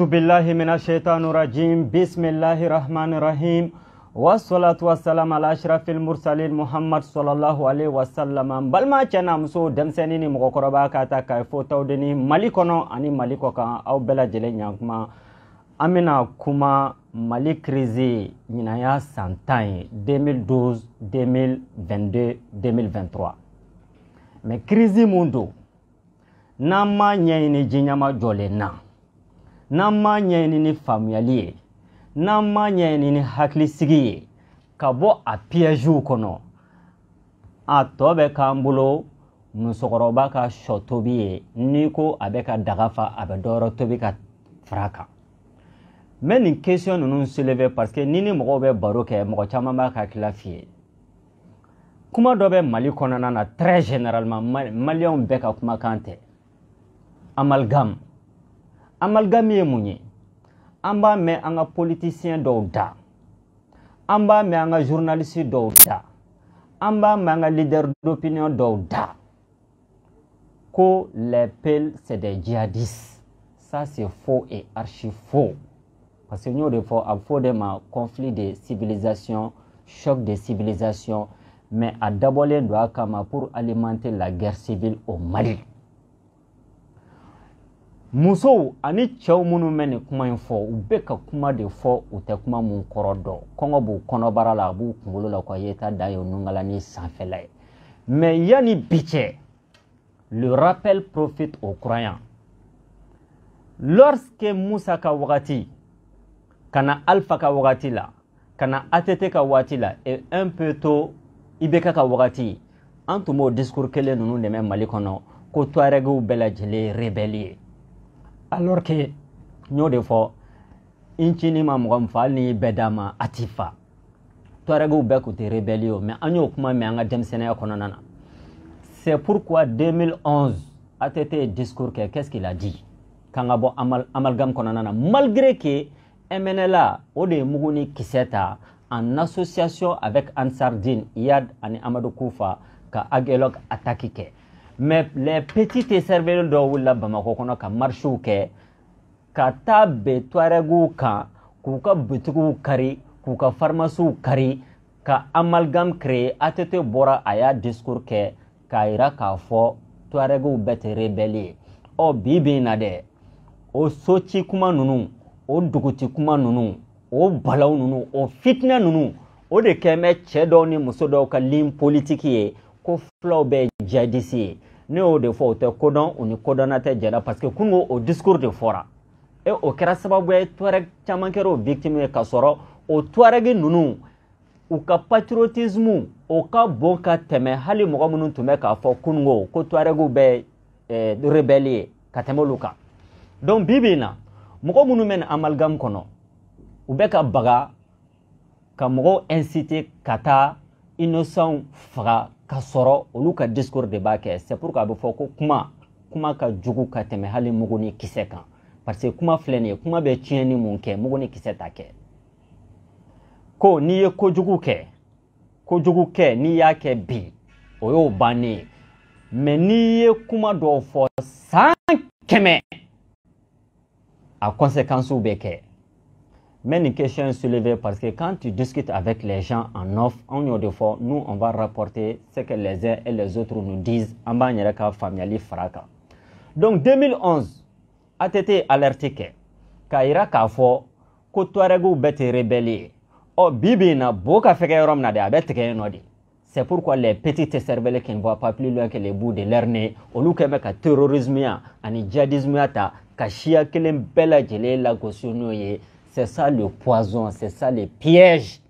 billahi minashaitani rajim bismillahi rahmani rahim wasalatu wasalam ala ashrafil mursalin muhammad sallallahu alaihi wasallam an balima cɛ n'a muso denmisɛnnin ni mɔgɔkɔrɔba ka ta ka fo tawdeni mali kɔnɔ ani mali kɔ kan aw bɛɛ lajɛlen ɲankuma an bena kuma mali kirize ɲinaya san ye 2012 2022 2023 mɛ kirizi mun don n'an m'a ɲɛɲini jiɲama jɔlen na n'an m'a ɲɛɲini ni faamuyali ye n'an m'a ɲɛɲini ni hakilisigi ye ka bɔ a piyɛziw kɔnɔ a tɔ bɛ k'an bolo musokɔrɔba ka sɔ tobi ye n'i ko a bɛ ka daga fa a bɛ dɔwɛrɛ tobi ka fara kan n bɛ nin kesiyɔn ninnu seleve pariseke ni ni mɔgɔw bɛ baro kɛ mɔgɔ caman b'a ka hakilila f'i ye kuma dɔ bɛ mali kɔnɔna na très généralement maliyɛnw bɛɛ ka kumakan tɛ amalgame amalgami ye mun ye an b'a mɛn an ka politisiyɛn dɔw da an b'a mɛn an ka zurunalisi dɔw da an b'a mɛn an ka lider d'opinion dɔw da ko les pels c'est des djihadistes ça c'est faux et archi faux parce que n y'o de fɔ a bɛ fɔ o de ma conflit de civilisation choc de civilisation mais a dabɔlen don a kama pour alimenter la guerre civile au Mali. musow ani cɛw minnu bɛ nin kuma in fɔ u bɛ ka kuma de fɔ u tɛ kuma mun kɔrɔ dɔn kɔngɔ b'u kɔnɔbara la a b'u kunkolo la k'a ye ta da ye nungalani sanfɛla ye mɛ yanni bi cɛ le rappel profite aux croyants lorsque musa ka wagati ka na alpha ka wagati la ka na att ka waati la et un peu to ibeka ka wagati an tun b'o discours kelen ninnu dɛmɛ mali kɔnɔ ko tuaregiw bɛɛ lajɛlen rebɛli ye alors que n y'o de fɔ n cini ma mɔgɔ min fɔ hali n'i bɛɛ d'a ma a ti fa tuaregew bɛɛ kun tɛ rebɛli o mɛ an y'o kuma mɛn an ka denmisɛnniya kɔnɔna na c'est pourquoi 2011 ATT ye discours kɛ qu'est ce qu'il a dit k'an ka bɔ amal amalgame kɔnɔna na malgré que MNLA o de ye mugu ni kisɛ ta en association avec Ansardine Iyad ani Amadou Koufa ka Agelok attaque kɛ mɛ les petits et cervelles dɔw wulila bamakɔ kɔnɔ ka marisiw kɛ ka taa bɛn tuarɛguw kan k'u ka butigiw kari k'u ka farimasiw kari ka amalgam créé att bɔra a y'a discours kɛ k'a yira k'a fɔ tuarɛguw bɛɛ tɛ rebɛli ye ɔ bi bi na dɛ o soci kuma ninnu o duguti kuma ninnu o balaw ninnu o fitinɛ ninnu o de kɛ mɛ cɛ dɔw ni muso dɔw ka lin politiki ye ko filaw bɛ jadisi ye ne y'o de fɔ o tɛ kodɔn o ni kodɔnna tɛ jɛra parce que kunun o discours de fɔra e o kɛra sababu ye tuareg caman kɛra o victime ye k'a sɔrɔ o tuaregi ninnu u ka patriotisme o ka bon ka tɛmɛ hali mɔgɔ minnu tun bɛ k'a fɔ kunungo ko tuaregiw bɛ eh, rebelle ye ka tɛmɛ olu kan donc bi bi in na mɔgɔ minnu bɛ nin amalgame kɔnɔ u bɛ ka baga ka mɔgɔw incite ka taa innocent faga ka sɔrɔ olu ka discours de b'a kɛ c'est pour que a bɛ fɔ ko kuma kuma ka jugu ka tɛmɛ hali mugu ni kisɛ kan parce que kuma filɛ nin ye kuma bɛ tiɲɛni mun kɛ mugu ni kisɛ ta kɛ ko n'i ye kojugu kɛ kojugu kɛ n'i y'a kɛ bi o y'o bannen ye mɛ n'i ye kuma dɔw fɔ san kɛmɛ a kɔnsekansiw bɛ kɛ Mais une question soulevée parce que quand tu discutes avec les gens en off, en haut de fois, nous, on va rapporter ce que les uns et les autres nous disent en familiali Donc, 2011, a été alerté que, kaira kafo, ko a bete rebelle. O oh, bibi na boka feke yorom na de abete ke C'est pourquoi les petites cervelles qui ne voient pas plus loin que les bouts de leur nez, au lieu que mec terrorisme, à djihadisme, à ta, kashia kelen bela jele la gosunoye, c'est ça le poison, c'est ça le piège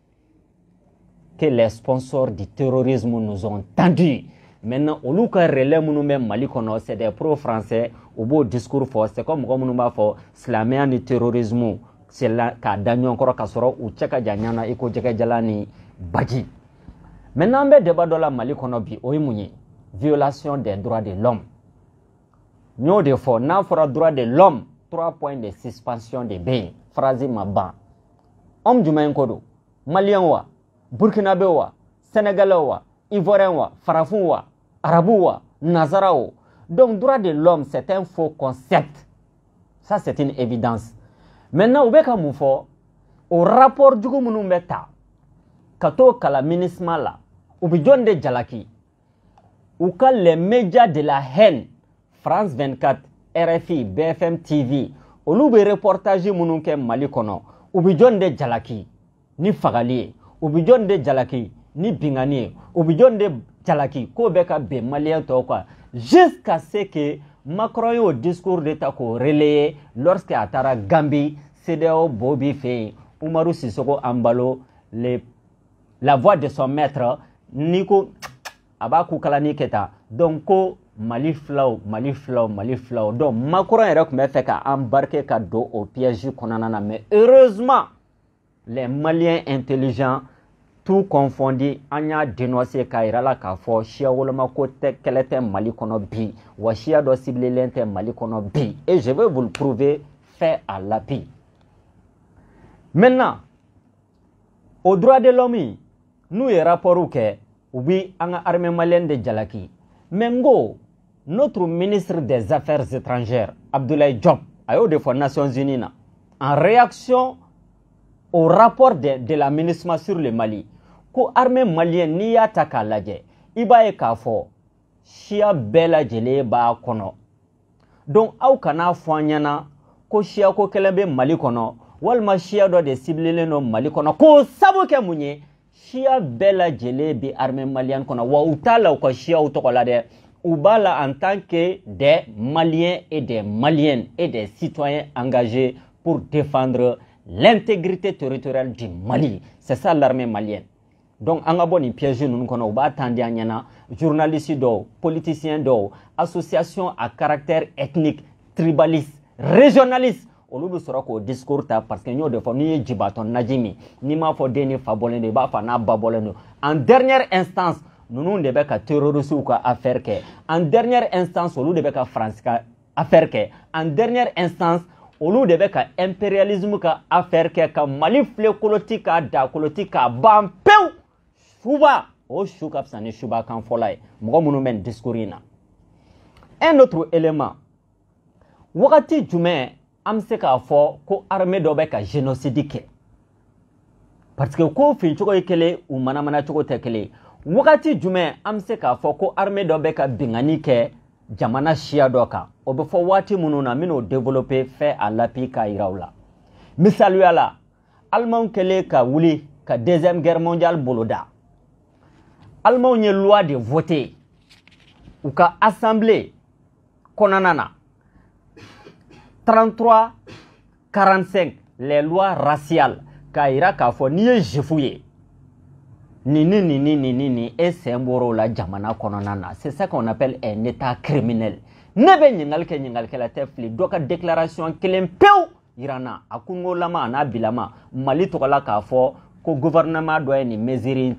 que les sponsors du terrorisme nous ont tendus. Maintenant, on lieu de nous nous-mêmes, Malikono c'est des pro-français au beau discours fort. c'est comme si nous b'a fɔ ni terrorisme c'est la du terrorisme. encore là k'a sɔrɔ ka jan na i ko baji. Maintenant on débat de la Mali bi o violation des droits de l'homme. Nous avons de n'a fora droit de l'homme trois points de suspension des biens. Phrase ma ban homme du ko don maliyɛn wa burkinabe wa sɛnɛgalɛw wa ivoirien wa donc droit de l'homme c'est un faux concept ça c'est une évidence maintenant u bɛ ka mun rapport du gouvernement bɛ ta kala minisma la u jalaki ou que les médias de la haine france 24 rfi bfm tv olu bɛ reportage minnu kɛ mali kɔnɔ u bɛ jɔn de jalaki ni fagali ye u bɛ jɔn de jalaki ni bingani ye u bɛ jɔn de jalaki k'o bɛ ka bɛn maliyɛn tɔw kan jusqu'à ce que macron y'o discours de ta k'o relayer lorsque a taara gambi cdao bo b'i fɛ yen umaru sisogo an balo le la voix de son maître n'i ko a b'a kukalani kɛ tan donc ko mali maliflao mali Do mali filaw donc Macron et tun ka embarquer qu'à o piège en konanana. mais heureusement les maliens intelligents tout confondu Anya y'a dénoncé k'a la kafo chia ou le mali bi wa siya dɔ sibilelen mali bi et je vais vous le prouver fait à l'appui maintenant au droit de l'homme n'u y rapport ubi anga oui, an armé malienne de jalaki mais notre ministre des affaires étrangères Abdoulaye Diop a y'o de fɔ Nations Unies na en réaction au rapport de de la MINUSMA sur le Mali ko armée malienne n'i y'a ta k'a lajɛ i b'a ye k'a fɔ siya bɛɛ lajɛlen b'a kɔnɔ donc aw kana fɔ an ɲɛna ko siyako kelen bɛ Mali kɔnɔ walima siya dɔ de sibililen don Mali kɔnɔ k'o sabu kɛ mun ye siya bɛɛ lajɛlen bɛ armée malienne kɔnɔ wa u t'a la u ka siyaw tɔgɔ la dɛ Oubala en tant que des Maliens et des Maliennes et des citoyens engagés pour défendre l'intégrité territoriale du Mali. C'est ça l'armée malienne. Donc, en ka piège nous avons u b'a tandi journalistes, politiciens, associations à caractère ethnique tribaliste régionaliste olu bɛ sɔrɔ k'o discours ta parce que nous devons de fɔ n'i Nima jibatɔ naji min n'i m'a n'a en dernière instance ninnu de bɛ ka terorisiw ka affaire kɛ en dernière instance olu de bɛ ka faransi ka affaire kɛ en dernière instance olu de bɛ ka impérialisme ka affaire kɛ ka mali file koloti k'a da koloti k'a ban pewu suba o su ka fisa ni subakan fɔla ye mɔgɔ minnu bɛ nin discours in na un autre élément wagati jumɛn an bɛ se k'a fɔ ko armée dɔ bɛ ka génocide kɛ parce que ko fincogo ye kelen u manamanacogo tɛ kelen ye wagati jumɛn an be se k'a fɔ ko arme dɔ bɛ ka bingani kɛ jamana siya dɔ kan o be fɔ waati minnu na min'o develope fɛ a lapi k'a yiraw la misaliyala alimanw kɛlen ka wuli ka deuxième guerre mondiale boloda alimanw ye loi de vote u ka assemblée kɔnɔna na 33 45 les lois raciales k'a yira k'a fɔ n'i ye zefu ye Ni ni ni ni nin ni nin e mboro la jamana kɔnɔna na c'est ça qu'on appelle un état criminel nebe bɛ ke kɛ ke la tefli dɔ déclaration kelen pewu irana a kungolama n'a bilama mali tɔgɔla k'a ko gouvernement dɔ ye nin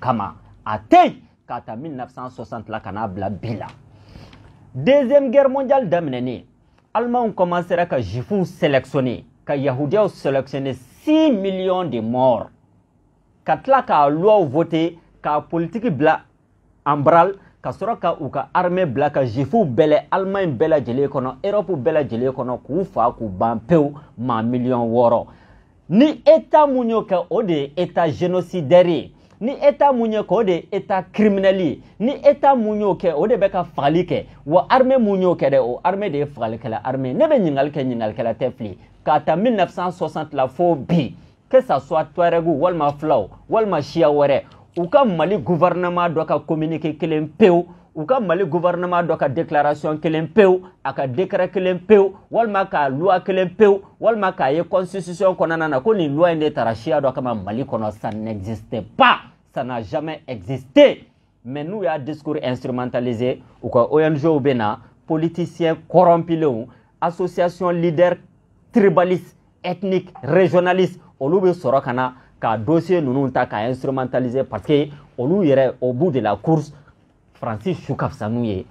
kama a kata 1960 la ka bila deuxième guerre mondiale ni allemand commencera ka juifs sélectionner ka Yahoudia sélectionner 6 millions de morts ka tila k'a luwaw vote k'a politiki bila anbaral ka sɔrɔ ka u ka arme bila ka zifuw bɛɛlɛ alemaɲi bɛɛ lajɛlen kɔnɔ erɔpu bɛɛ lajɛlen kɔnɔ k'u fa k'u ban pewu ma miliyɔn wɔɔrɔ ni eta mun y'o kɛ o de ye eta genosidɛri ye ni eta mun ye kɛ o de ye eta kiriminɛli ye ni eta mun y'o kɛ o de bɛ ka fagali kɛ wa arme mun y'o kɛ dɛ o arme de ye fagalikɛla arme ne bɛ ɲiningali kɛ ɲiningalikɛla tɛ fili k'a ta 1960 la fo bi que ça soit Touaregou, Walma Flau, Walma siya ou ou quand mali gouvernement doit communiquer communiqué kelen ou ou quand mali gouvernement dɔ déclaration qu'il pewu a ou décret qu'il pewu walima k'a loi que pewu ou k'a ye constitution qu'on na qu'on la loi in de la kama mali ça n'existe pas ça n'a jamais existé mais nous a un discours instrumentalisé ou ka ONG ou Bena, politicien corrompus, association leader tribalistes, ethniques, régionalistes. olu bɛ sɔrɔ ka na ka dossier ninnu ta k'a instrumentaliser parce que olu yɛrɛ au bout de la course faransi su ka fisa n'u ye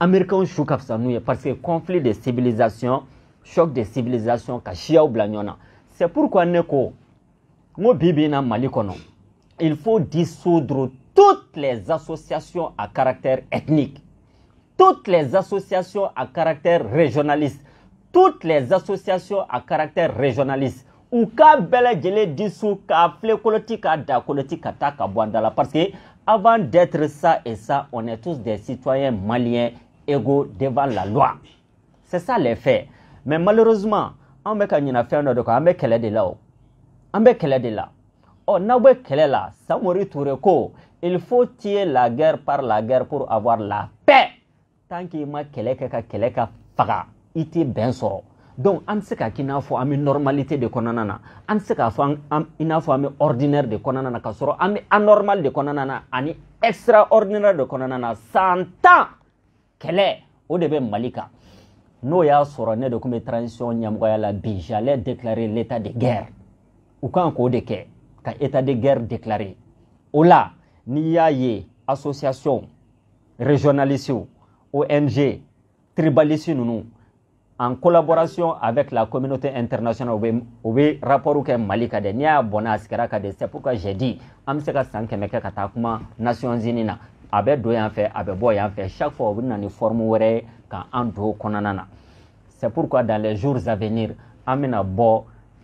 américains su ka fisa n'u ye parce que conflit de civilisation choc de civilisation ka siyaw bila ɲɔgɔn na c'est pourquoi ne ko n ko bi bi in na mali kɔnɔ il faut dissoudre toutes les associations à caractère ethnique toutes les associations à caractère régionaliste toutes les associations à caractère régionaliste u k'a bɛɛ lajɛlen disu k'a filɛ koloti k'a da koloti ka taa ka bɔ an da la parce que avant d'être ça et ça on est tous des citoyens maliens égaux devant la loi c'est ça les faits mais malheureusement an bɛ ka ɲina fɛn dɔ de kɔ an bɛ kɛlɛ de la o an bɛ kɛlɛ de la ɔ n'aw bɛ kɛlɛ la samori ture ko il faut tier la guerre par la guerre pour avoir la paix tant k'i ma kɛlɛ kɛ ka kɛlɛ ka faga i tɛ bɛn sɔrɔ donc an be se ka kɛ i n'a fɔ an be normalité de kɔnɔna na an be se k'a fɔ i n'a fɔ an be ordinaire de kɔnɔna na ka sɔrɔ an be anormal de kɔnɔna na ani extraordinaire de kɔnɔna na san tan kɛlɛ o de bɛ mali kan n'o y'a sɔrɔ ne de kun bɛ transition ɲɛmɔgɔya la bi j'allais déclarer l'état de guerre u kan k'o de kɛ ka état de guerre déclarer o la n'i y'a ye association régionalisiw ong tribalisi ninnu en collaboration avec la communauté internationale u bɛ rapport kɛ mali ka dɛ n'i y'a bɔnna a sigira ka dɛ c'est pourquoi j'ai dit an bɛ se ka san kɛmɛ kɛ ka taa kuma nations unies na a bɛ don yan fɛ a bɛ bɔ yan fɛ chaque fois u bɛ na ni forme wɛrɛ ye ka an don o kɔnɔna na c'est pourquoi dans les jours à venir an bɛna bɔ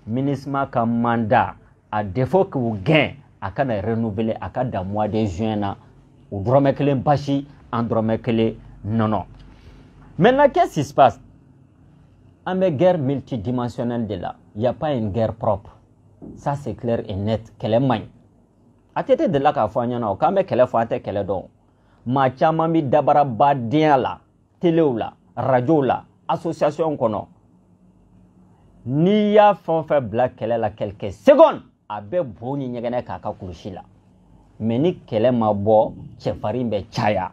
minisma ka mandat à défaut k'u gɛn a kana renouveler a ka dan mois de juin na o dɔrɔmɛ kelen basi an dɔrɔmɛ kelen nɔnɔ maintenant qu'est ce qui se passe an bɛ guerre multidimensionnelle de la y a pas une guerre propre ça c'est clair et net kɛlɛ man ɲi a tɛ tɛ delila k'a fɔ an ɲɛna o k'an bɛ kɛlɛ fɔ an tɛ kɛlɛ dɔn maa caman bɛ dabarabadenya la telew la rajow la association kɔnɔ n'i y'a fɛn o fɛn bila kɛlɛ la quelques secondes a bɛ bo ni ɲɛgɛnɛ k'a ka kulusi la mɛ ni kɛlɛ ma bɔ cɛfarin bɛ caya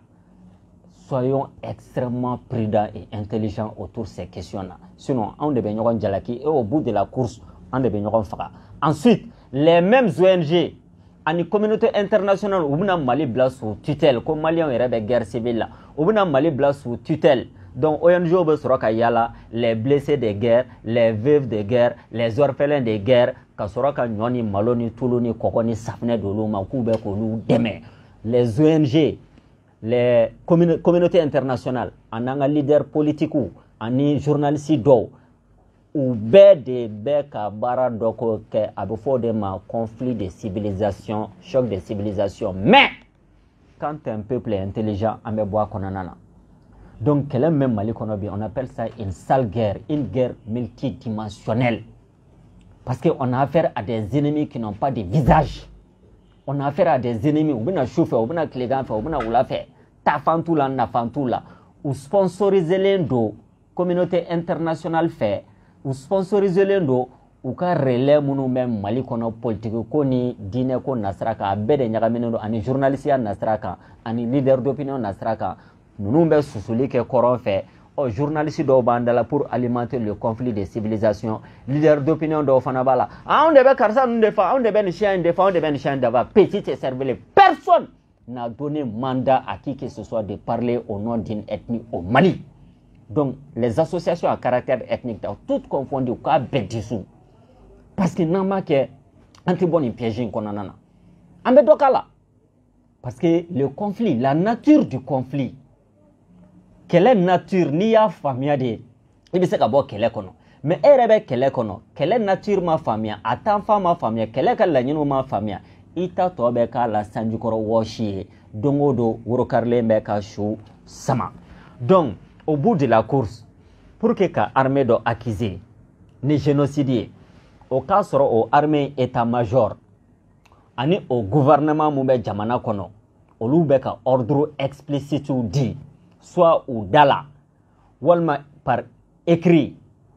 soyons extrêmement prudents et intelligents autour de ces questions-là. Sinon, on de ɲɔgɔn jalaki et au bout de la course, on de ɲɔgɔn faga. Ensuite, les mêmes ONG en communauté internationale ou bɛna Mali Blas ou tutelle comme maliyɛnw yɛrɛ bɛ guerre civile ou u Mali Blas ou tutelle donc ONG bɛ sɔrɔ yala les blessés de guerre les veuves de guerre les orphelins de guerre Kasoraka Nyoni, Maloni, ɲɔ Kokoni, malo ni tulu ni ma les ONG les communautés internationales en leaders politiques, leader politique ou journalisi dɔw u ont bête de ma conflit de civilisation choc de civilisation mais quand un peuple est intelligent donc on appelle ça une sale guerre une guerre multidimensionnelle parce qu'on a affaire à des ennemis qui n'ont pas de visage on a affaire à des ennemis ou bɛna su fɛ u bɛna des fɛ u tafan t'u la nafan t'u la u sponsoriselen don communauté international fɛ u sponsoriselen don u ka relais minnu bɛ mali kɔnɔ politiki ko ni diinɛ ko nasira kan a bɛɛ de ɲagaminen don ani journalisiya nasira kan ani leader d'opinion nasira kan ninnu bɛ susuli kɛ kɔrɔn fɛ ɔ journaliste dɔw b'an dala pour alimenter le conflit de civilisation leader d'opinion dɔw fana b'a la anw de bɛ karisa ninnu de fa anw de bɛ nin siya in de fa anw de bɛ nin siya in dafa petit tɛ servir personne n'a donné mandat à qui que ce soit de parler au nom d'une ethnie au Mali. Donc, les associations à caractère ethnique, toutes confondues, au de Bédissou. Parce que n'a pas que anti-bonne piège qu'on en a. Ambedokala. Parce que le conflit, la nature du conflit, quelle est la nature, ni a famille de, il se ka quelle est Mais elle est yɛrɛ qu'elle Quelle est la nature ma famille a femme ma Quelle que ka la ma famille. i ta tɔ bɛ k'a la sanjikɔrɔ wɔsi ye don o don worokarilen bɛ ka su sama donc au bout de la course pour que ka armée dɔ accuser ni génocide ye o k'a sɔrɔ o armée état major ani o gouvernement mun bɛ jamana kɔnɔ olu bɛ ka ordre explicitew di soit u da la walima par écrit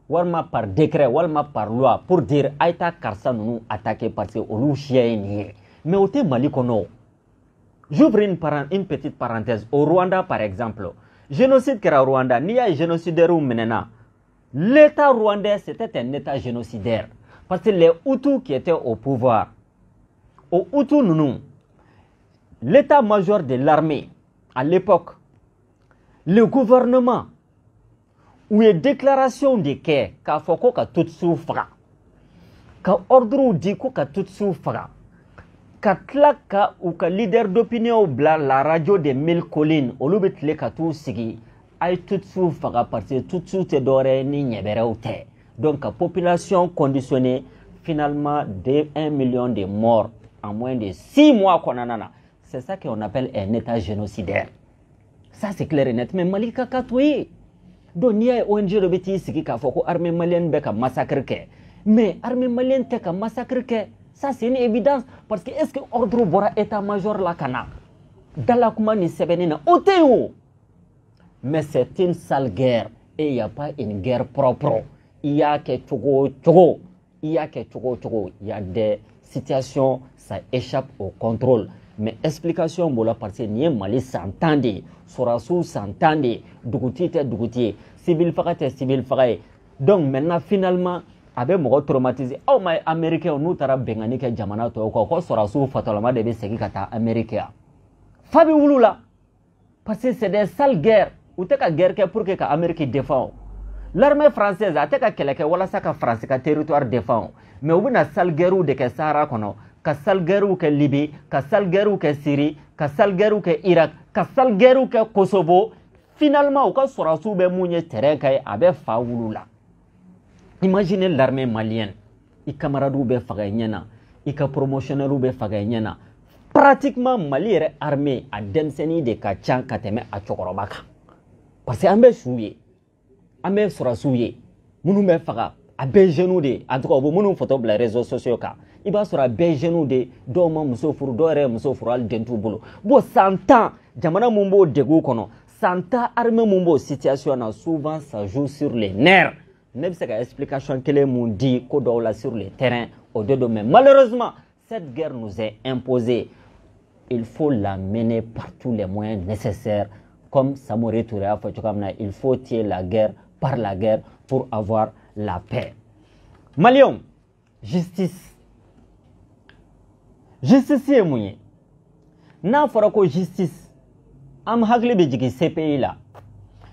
walima par décret walima par loi pour dire a ye taa karisa ninnu attaquer parce que olu siya ye nin ye Mais au thé Mali kono, j'ouvre une, une, petite parenthèse. Au Rwanda, par exemple, génocide qui au Rwanda, n'y a pas de menena. L'État rwandais, c'était un État génocidaire. Parce que les Hutus qui étaient au pouvoir, au Hutus l'état-major de l'armée à l'époque, le gouvernement, ou les déclarations de qu'il qu'a qu'à tout souffre, qu'à ordre ou dit qu'à tout souffre. Katlaka u leader d'opinion bla la radio de mille collines olu bɛ tile sigi ay faga parce ni ɲɛbɛrɛw donc la population conditionnée finalement de 1 million de morts en moins de 6 mois konanana c'est ça qu'on appelle un état génocidaire ça c'est clair et net mais malika ka donc ong k'a armée malienne bɛ ka massacre mais armée malienne te ka massacre ça, c'est une évidence. Parce que est-ce que ordre bora état-major la kana Dalakuma ni sebenina. Oteo Mais c'est une sale guerre. Et il n'y a pas une guerre propre. Il y a trop, trop, Il y a trop, trop. Il y a des situations, ça échappe au contrôle. Mais explication pour parce que ni Mali s'entendait, Sorasu s'entendait, Dougouti était Dougouti, Sibyl civil était Sibyl Donc maintenant, finalement, a bɛ mɔgɔ traumatise aw ma amɛrikɛw n'u taara bɛngani kɛ jamana tɔw kɔ ko sɔrasiw fatɔlama de bɛ segin ka taa amɛrikɛ ya fa bi wulu la parce que c'est des sales guerres u tɛ ka guerre kɛ pour que ka amɛriki défend o l'armée française a tɛ ka kɛlɛ kɛ walasa ka faransi ka territoire défend o mais u bɛna sale guerrew de kɛ sahara kɔnɔ ka sale guerrew kɛ libi ka sale guerrew kɛ siri ka sale guerrew kɛ irak ka sale guerrew kɛ kosovo finalement u ka sɔrasiw bɛ mun ye terrain ka ye a bɛ fa wulu la imaginez l'armée malienne i kamaradiw bɛ faga i ɲɛna i ka promotionnɛliw bɛ faga i ɲɛna pratiquement mali yɛrɛ armée a denmisɛnnin de ka can ka tɛmɛ a cɔgɔrɔba kan parce que an bɛ suw ye an bɛ sɔrasiw ye minnu bɛ faga a bɛɛ jeunew de en tout cas u bɛ minnu foto bila réseaux sociaux kan i b'a sɔrɔ a bɛɛ jeunew de dɔw ma muso furu dɔw yɛrɛ ye muso furu hali den t'u bolo bon san tan jamana mun b'o degun kɔnɔ san tan armée mun b'o situation na souvent ça joue sur les nerfs ne bɛ se explication que les di ko dɔw sur le terrain au deux domaines malheureusement cette guerre nous est imposée il faut la mener par tous les moyens nécessaires comme Samori Touré a fait il faut tirer la guerre par la guerre pour avoir la paix Malion justice justice ye mun n'a pas justice Am hakili c'est jigin pays-là.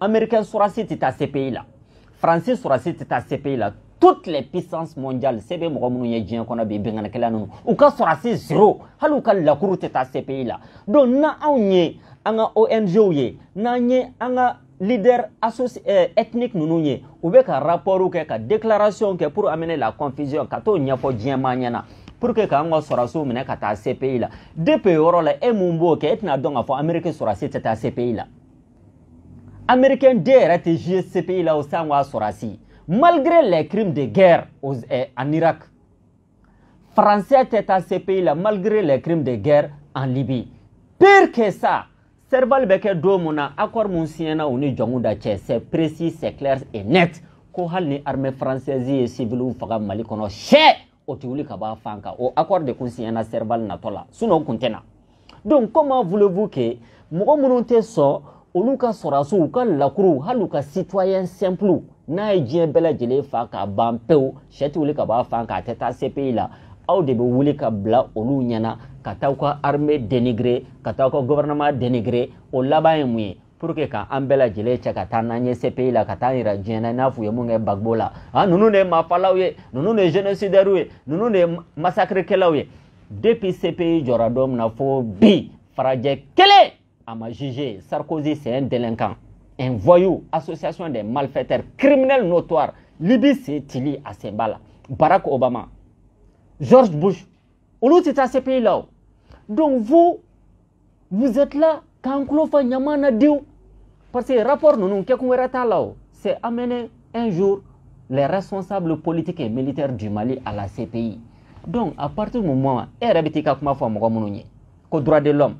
American à ces pays cpi la faransi sɔrɔsi à ces cpi la toutes les puissances mondiales C'est bien mɔgɔ minnu ye diɲɛ a bien binganikɛla ninnu ka sɔrɔsi zero hali u ka lakuru cpi la donc na anw anga an ka ongw ye n'an ye an leader associé ethnique ninnu ye u bɛ ka rapport ou ka déclaration ke pour amener la confusion ka t'o ɲɛfɔ diɲɛ pour que ka sɔrɔsiw minɛ ka ta cpi la depuis yɔrɔ la e mun b'o kɛ e tɛna dɔn amérique cpi la américain den yɛrɛ tɛ zie cpi la o san k'a sɔrɔ a si malgré les crimes de guerre eh, en irak français tɛ taa cpi la malgré les crimes de guerre en libye pire que ça serval bɛ kɛ don mun na accord mun siɲɛna u ni jɔnw da cɛ c'est précis c'est clair et net ko hali ni armée française ye civiliw faga mali kɔnɔ sɛ o tɛ wuli ka bɔ a fan kan o accord de kun siɲɛna serval natɔ la sinɔn kun tɛ na donc comment voulez vous que mɔgɔ minnu tɛ sɔn olu ka sɔrasiw u ka lakuruw hali u ka citoyen simple n'a ye diɲɛ bɛɛ lajɛlen fa k'a ban pewu sɛ tɛ wuli ka bɔ a fan k'a tɛ taa cpi la aw de bɛ wuli ka bila olu ɲɛna ka taa aw ka armée dénigrer ka taa aw ka gouvernement dénigrer o laban ye mun ye pour que ka an bɛɛ lajɛlen cɛ ka taa n'an ye cpi la ka taa an yira diɲɛ na i n'a fɔ u ye mun kɛ bagbo la a ah, ninnu de ye mafalaw ye ninnu de ye génocidɛriw ye ninnu de ye massacrekɛlaw ye depuis cpi jɔra don min na fo bi farajɛ kelen à m'a jugée, Sarkozy, c'est un délinquant, un voyou, association des malfaiteurs, criminels notoires. Libye, c'est Tili à ces Barack Obama, George Bush, Oulu, c'est à ces pays-là. Donc vous, vous êtes là, quand on Nyamana Parce que rapport, nous, c'est amener un jour les responsables politiques et militaires du Mali à la CPI. Donc, à partir du moment où il y a le droit de l'homme,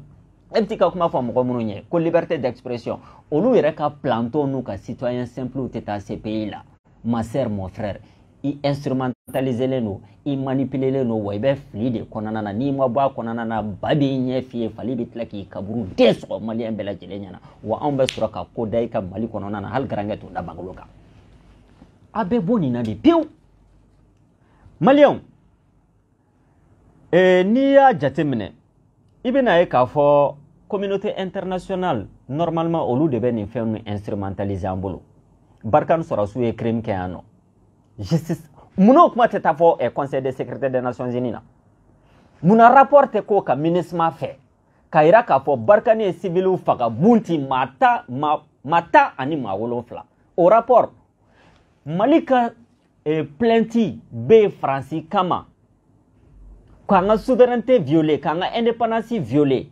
e bɛ t'i ka kuma fɔ mɔgɔ minnu ye ko liberté d'expression olu yɛrɛ ka planton n'u ka citoyen simplew tɛ taa cpi la ma sœur mon frère i instrumentaliselen don i manipulelen don wa i bɛ fili de kɔnɔna ah, na n'i ma bɔ a kɔnɔna na ba b'i ɲɛ f'i ye fali bɛ tila k'i kaburu den sɔgɔ maliyɛn bɛɛ lajɛlen ɲɛna wa anw bɛ sɔrɔ ka ko da i ka mali kɔnɔna na hali garankɛ t'o da bangolo kan a bɛ bɔ nin na de pewu maliyɛnw ee n'i y'a jateminɛ i bena ye k'a fɔ communauté international normalement olu de bɛ nin fɛn nu instrumentalise an bolo barikani sɔrasiw ye crime kɛ yan nɔ justice munna kuma tɛ taa fɔ eh, conseil des secrétaire des nations unis na munna rapport tɛ k'o ka minisma fɛ k'a yira k'a fɔ barikani ye civiliw faga bunti ma ta ma, ma ta ani ma wolonfila o rapport mali ka eh, plainti be ye faransi kama k'an ka souveraineté violé k'an ka indépendance violé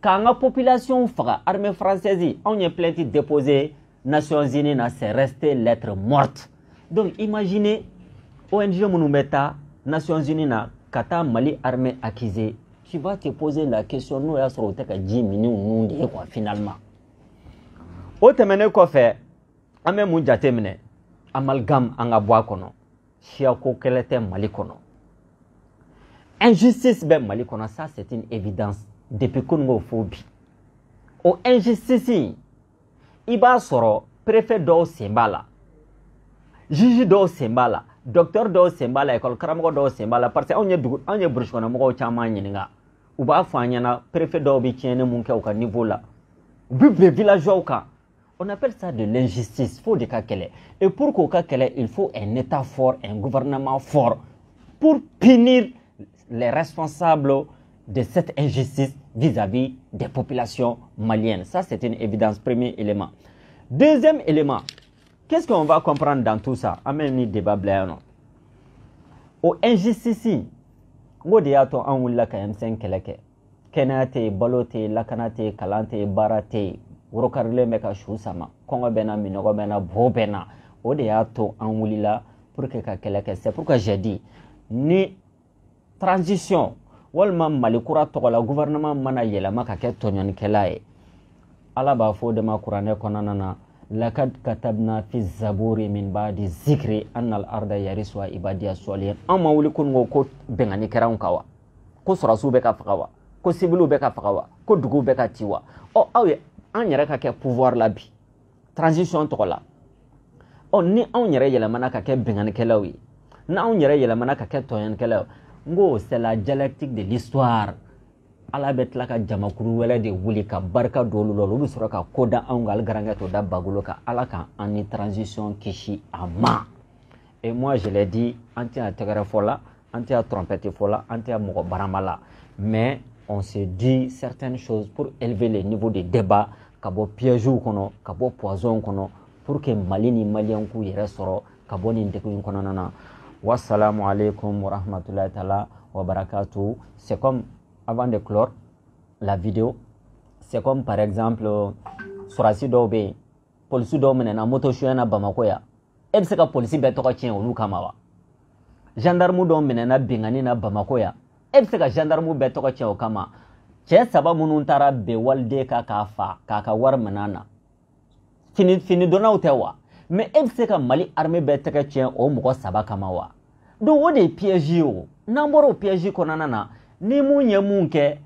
k'an ka population faga armée française anw ye plainte déposé nations unis na c'est resté lettre morte donc imaginez ong minnu bɛ taa nations unis na ka taa mali armée accusé tu vas te poser la question n'o y'a sɔrɔ u tɛ ka ji miniw nu de ye quoi finalement o tɛmɛnen kɔfɛ an bɛ mun jate minɛ amalgame an ka bɔ a kɔnɔ siyako kɛlɛ tɛ mali kɔnɔ injustice bɛ mali kɔnɔ ça c'est une évidence depuis kunungo fo bi o injustice in i b'a sɔrɔ préfet dɔw sen b'a la juge dɔw sen b'a la docteur dɔw sen b'a la école karamɔgɔ dɔw sen b'a la parce que anw ye dugu anw ye burusi kɔnɔ mɔgɔw caman ɲininka u b'a fɔ an ɲɛna préfet dɔw bɛ tiɲɛni mun kɛ u ka niveau la u bɛ bin villageois kan on appelle ça de l'injustice fo de ka kɛlɛ et pour k'o ka kɛlɛ il faut un état fort un gouvernement fort pour punir les responsables de cette injustice vis-à-vis des populations maliennes. Ça, c'est une évidence, premier élément. Deuxième élément, qu'est-ce qu'on va comprendre dans tout ça Amène débat non au injustice, wodiato an wulla ka yamsen keleke. Kenate, balote, lakanate, kalante, barate, wurokarile meka shusama. Kongo bena, minogo bena, bo bena. Wodiato an wulila pour que ka keleke. C'est pourquoi j'ai dit, ni transition walima malikura tɔgɔ la gouvernement mana yɛlɛma ka kɛ tɔɲɔnikɛla ye ala b'a fɔ o de ma kuranɛ kɔnɔna na lakad katabna fi zaburi min badi zikri anna al arda yariswa ibadiya sɔlihin an ma wuli kunungo ko bɛngani kɛra anw kan wa ko sɔrasiw bɛ ka faga wa ko sibiliw bɛ ka faga wa ko duguw bɛ ka ci wa ɔ aw ye an yɛrɛ ka kɛ pouvoir la bi transition tɔgɔ la ɔ ni anw yɛrɛ yɛlɛmana ka kɛ bɛnganikɛlaw ye n'anw yɛrɛ yɛlɛmana ka kɛ tɔɲanikɛlaw Go, c'est la dialectique de l'histoire ala betla ka jamakuru de wuli ka barka do olu la olu bɛ ka ko da angal kan t'o da bagolo ka ala ka transition kishi ama. et moi je l'ai dit anti a tɛgɛrɛ fola, anti a trompette fola, anti a moko baramala. mais on se dit certaines choses pour élever le niveau de débat ka piège ou kono, ka poison kono pour que Malini ni k'u yɛrɛ ka bɔ Wassalamu alaikum wa rahmatullahi ta'ala wa barakatuh. C'est comme, avant de clore la vidéo, c'est comme par exemple, surasi dɔw bɛ yen polisi dɔw minɛna moto suɲɛ na bamakɔ yan e bɛ se ka polisi bɛɛ tɔgɔ tiɲɛ olu kama wa gendarme dɔw minɛna bingani na bamakɔ yan e bɛ se ka gendarme bɛɛ tɔgɔ tiɲɛ o kama cɛ saba minnu taara bɛn waliden kan k'a fa k'a ka wari minɛ a na fini fini dɔnnaw tɛ wa mɛ e bɛ se ka mali armée bɛɛ tɛgɛ tiɲɛ o mɔgɔ saba kama wa donc o oh, de ye piège ye o n'an bɔra o piège kɔnɔna na ni mun ye mun kɛ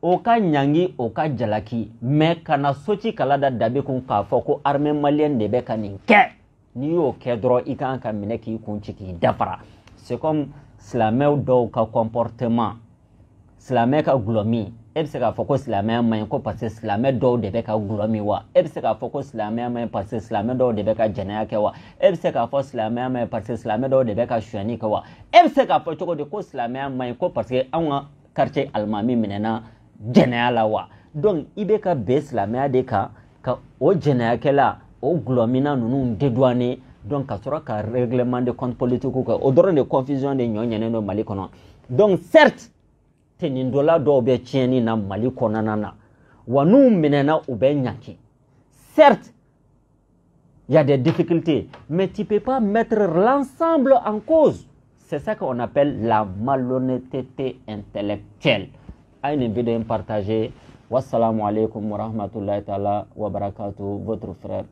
o ka ɲangi o ka jalaki mɛ kana soci kala da dabi kun k'a fɔ ko armé maliyɛn de bɛ ka nin kɛ n'i y'o kɛ dɔrɔn i kan ka minɛ k'i kun ci k'i dafara c'est comme silamɛw dɔw ka comportement silamɛ ka gulɔmi e bɛ se k'a fɔ ko silamɛya man ɲi ko parce que silamɛ dɔw de bɛ ka gulɔ min wa e bɛ se k'a fɔ ko silamɛya man ɲi parce que silamɛ dɔw de bɛ ka jɛnɛya kɛ wa e bɛ se k'a fɔ silamɛya man ɲi parce que silamɛ dɔw de bɛ ka sonyani kɛ wa e bɛ se k'a fɔ cogo di ko silamɛya man ɲi ko parce que anw ka quartier alimami minɛna jɛnɛya la wa donc i bɛ ka bɛn silamɛya de kan ka o jɛnɛyakɛla o gulɔmina ninnu dédouaner donc ka sɔrɔ ka règlement de compte politique kɛ o dɔrɔn de confusion de ɲɔ ɲɛnen don mali kɔnɔ donc certes Tenin dɔw bɛ tiɲɛni na Mali kɔnɔna na wa n'u certes il y a des difficultés mais tu peux pas mettre l'ensemble en cause c'est ça qu'on appelle la malhonnêteté intellectuelle a une nin vidéo in partager wassalamu alaikum warahmatullahi taala wabarakatuh votre frère